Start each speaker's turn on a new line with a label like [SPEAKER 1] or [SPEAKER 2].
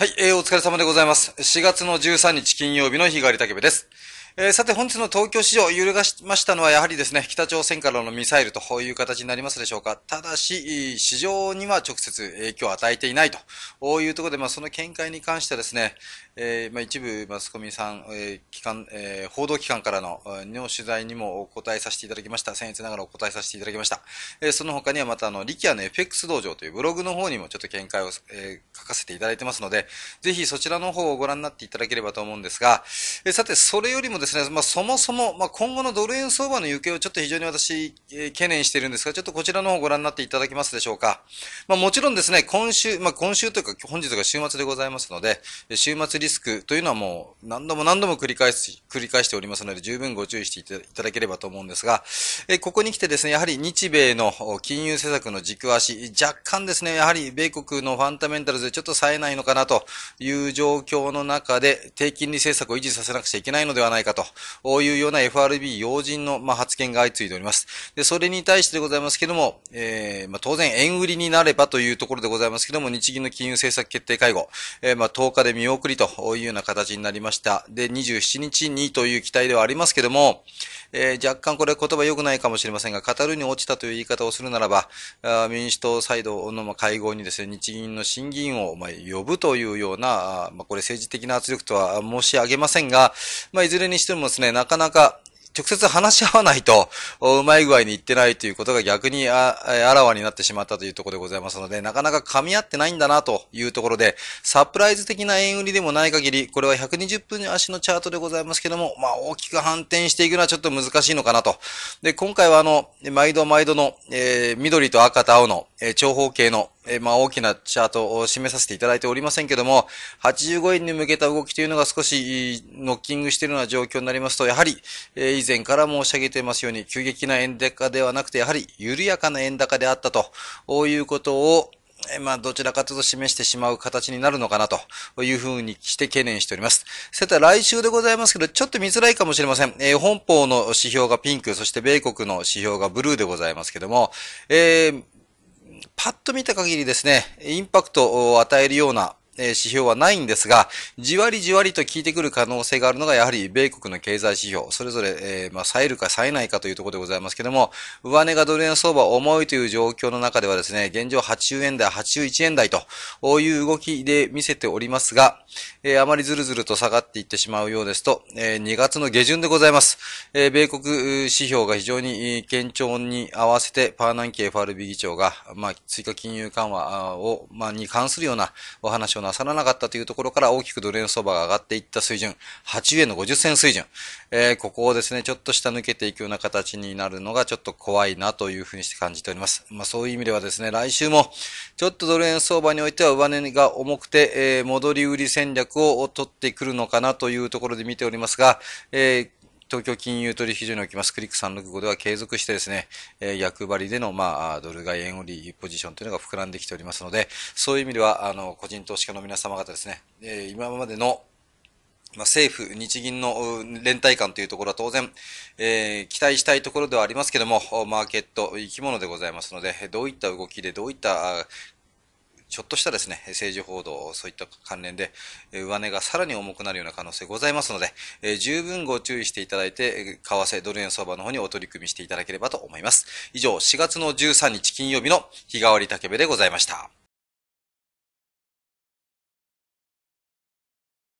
[SPEAKER 1] はい、えー、お疲れ様でございます。4月の13日金曜日の日帰り竹部です。えー、さて本日の東京市場揺るがしましたのはやはりですね、北朝鮮からのミサイルという形になりますでしょうか。ただし、市場には直接影響を与えていないというところで、まあ、その見解に関してですね、えー、まあ、一部マスコミさん、えー、機関、え報道機関からのの取材にもお答えさせていただきました。僭越ながらお答えさせていただきました。えその他にはまたあの、力也の FX 道場というブログの方にもちょっと見解を、え書かせていただいてますので、ぜひそちらの方をご覧になっていただければと思うんですが、えさてそれよりもですねですね、まあ、そもそも、まあ、今後のドル円相場の行方をちょっと非常に私、えー、懸念しているんですが、ちょっとこちらの方ご覧になっていただけますでしょうか。まあ、もちろんですね、今週、まあ、今週というか本日が週末でございますので、週末リスクというのはもう何度も何度も繰り返し、繰り返しておりますので、十分ご注意していただければと思うんですが、えー、ここに来てですね、やはり日米の金融政策の軸足、若干ですね、やはり米国のファンタメンタルズでちょっと冴えないのかなという状況の中で、低金利政策を維持させなくちゃいけないのではないかかというような FRB 要人の、ま発言が相次いでおります。で、それに対してでございますけども、えー、ま当然円売りになればというところでございますけども、日銀の金融政策決定会合、えー、ま10日で見送りというような形になりました。で、27日にという期待ではありますけども、えー、若干これ言葉良くないかもしれませんが、語るに落ちたという言い方をするならば、民主党サイドの会合にですね、日銀の審議員を呼ぶというような、まあ、これ政治的な圧力とは申し上げませんが、まあ、いずれにしてもですね、なかなか直接話し合わないと、うまい具合に行ってないということが逆にああらわになってしまったというところでございますので、なかなか噛み合ってないんだなというところで、サプライズ的な円売りでもない限り、これは120分足のチャートでございますけども、まあ大きく反転していくのはちょっと難しいのかなと。で、今回はあの、毎度毎度の、えー、緑と赤と青の、えー、長方形の、えー、まあ大きなチャートを示させていただいておりませんけども、85円に向けた動きというのが少しノッキングしているような状況になりますと、やはり、え以前から申し上げていますように、急激な円高ではなくて、やはり緩やかな円高であったと、いうことを、えまあ、どちらかというと示してしまう形になるのかなというふうにして懸念しております。さて、来週でございますけど、ちょっと見づらいかもしれません。えー、本邦の指標がピンク、そして米国の指標がブルーでございますけども、えー、パッと見た限りですね、インパクトを与えるようなえ指標はないんですが、じわりじわりと効いてくる可能性があるのが、やはり米国の経済指標、それぞれ、えー、まあ、冴えるか冴えないかというところでございますけども、上値がドル円相場重いという状況の中ではですね、現状80円台、81円台という動きで見せておりますが、えー、あまりずるずると下がっていってしまうようですと、えー、2月の下旬でございます。え米国指標が非常に堅調に合わせて、パーナンキ FRB 議長が、まあ、追加金融緩和を、まあ、に関するようなお話ををなさらなかったというところから大きくドル円相場が上がっていった水準、8円の50銭水準、えー、ここをですね、ちょっと下抜けていくような形になるのがちょっと怖いなというふうにして感じております。まあそういう意味ではですね、来週もちょっとドル円相場においては上値が重くて、えー、戻り売り戦略を取ってくるのかなというところで見ておりますが、えー東京金融取引所におきますクリック365では継続してですね、え役割での、まあ、ドル買い円売りポジションというのが膨らんできておりますので、そういう意味では、あの、個人投資家の皆様方ですね、え今までのまあ、政府、日銀の連帯感というところは当然、えー、期待したいところではありますけども、マーケット、生き物でございますので、どういった動きで、どういったちょっとしたですね、政治報道、そういった関連で、上値がさらに重くなるような可能性ございますので、え十分ご注意していただいて、為替、ドル円相場の方にお取り組みしていただければと思います。以上、4月の13日金曜日の日替わり竹部でございました。